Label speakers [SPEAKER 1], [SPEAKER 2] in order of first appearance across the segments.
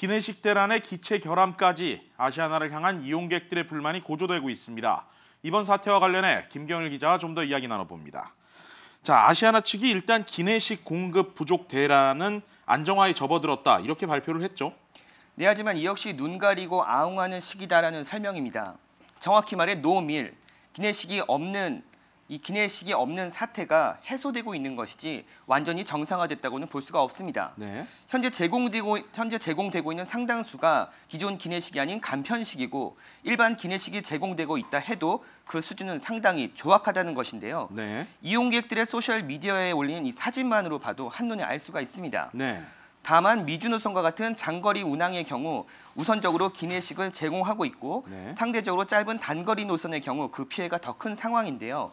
[SPEAKER 1] 기내식 대란의 기체 결함까지 아시아나를 향한 이용객들의 불만이 고조되고 있습니다. 이번 사태와 관련해 김경일 기자와 좀 더 이야기 나눠봅니다. 자, 아시아나 측이 일단 기내식 공급 부족 대란은 안정화에 접어들었다
[SPEAKER 2] 이렇게 발표를 했죠. 네, 하지만 이 역시 눈 가리고 아웅하는 시기다라는 설명입니다. 정확히 말해 노밀, 기내식이 없는 이 기내식이 없는 사태가 해소되고 있는 것이지 완전히 정상화됐다고는 볼 수가 없습니다. 네. 현재 제공되고 현재 제공되고 있는 상당수가 기존 기내식이 아닌 간편식이고 일반 기내식이 제공되고 있다 해도 그 수준은 상당히 조악하다는 것인데요. 네. 이용객들의 소셜 미디어에 올리는 이 사진만으로 봐도 한눈에 알 수가 있습니다. 네. 다만 미주노선과 같은 장거리 운항의 경우 우선적으로 기내식을 제공하고 있고 네. 상대적으로 짧은 단거리 노선의 경우 그 피해가 더 큰 상황인데요.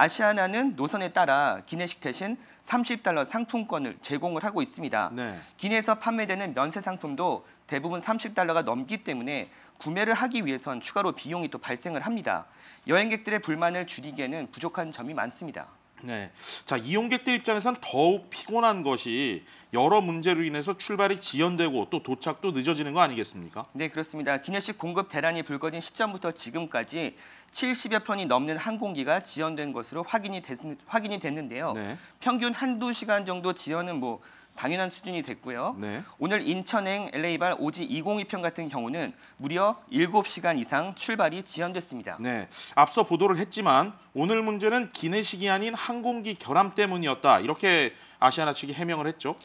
[SPEAKER 2] 아시아나는 노선에 따라 기내식 대신 30달러 상품권을 제공을 하고 있습니다. 네. 기내에서 판매되는 면세 상품도 대부분 30달러가 넘기 때문에 구매를 하기 위해선 추가로 비용이 또 발생을 합니다. 여행객들의 불만을 줄이기에는 부족한 점이 많습니다. 네.
[SPEAKER 1] 자, 이용객들 입장에서는 더욱 피곤한 것이 여러 문제로 인해서 출발이 지연되고 또 도착도 늦어지는 거 아니겠습니까?
[SPEAKER 2] 네, 그렇습니다. 기내식 공급 대란이 불거진 시점부터 지금까지 70여 편이 넘는 항공기가 지연된 것으로 확인이, 됐, 확인이 됐는데요. 네. 평균 한두 시간 정도 지연은 뭐 당연한 수준이 됐고요. 네. 오늘 인천행 LA발 오지 202편 같은 경우는 무려 7시간 이상 출발이
[SPEAKER 1] 지연됐습니다. 네, 앞서 보도를 했지만 오늘 문제는 기내식이 아닌 항공기 결함 때문이었다. 이렇게 아시아나 측이 해명을 했죠.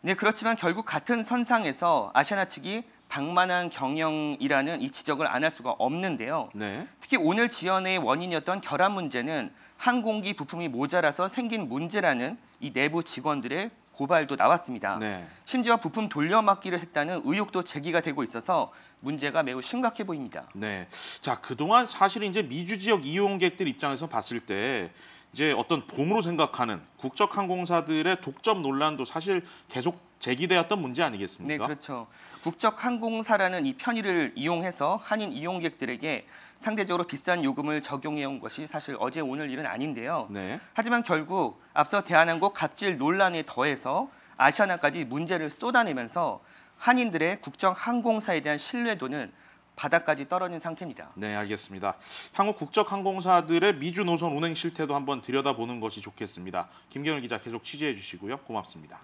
[SPEAKER 1] 네, 그렇지만 결국 같은
[SPEAKER 2] 선상에서 아시아나 측이 방만한 경영이라는 이 지적을 안 할 수가 없는데요. 네. 특히 오늘 지연의 원인이었던 결함 문제는 항공기 부품이 모자라서 생긴 문제라는 이 내부 직원들의 고발도 나왔습니다. 네. 심지어 부품 돌려막기를 했다는 의혹도 제기가 되고 있어서 문제가 매우 심각해 보입니다. 네.
[SPEAKER 1] 자, 그동안 사실 이제 미주 지역 이용객들 입장에서 봤을 때 이제 어떤 봄으로 생각하는 국적 항공사들의 독점 논란도 사실 계속 제기되었던 문제 아니겠습니까? 네, 그렇죠. 국적항공사라는 이 편의를 이용해서 한인 이용객들에게
[SPEAKER 2] 상대적으로 비싼 요금을 적용해 온 것이 사실 어제 오늘 일은 아닌데요. 네. 하지만 결국 앞서 대한항공 갑질 논란에 더해서 아시아나까지 문제를 쏟아내면서 한인들의 국적항공사에 대한 신뢰도는 바닥까지 떨어진 상태입니다.
[SPEAKER 1] 네, 알겠습니다. 한국 국적항공사들의 미주 노선 운행 실태도 한번 들여다보는 것이 좋겠습니다. 김경일 기자 계속 취재해 주시고요. 고맙습니다.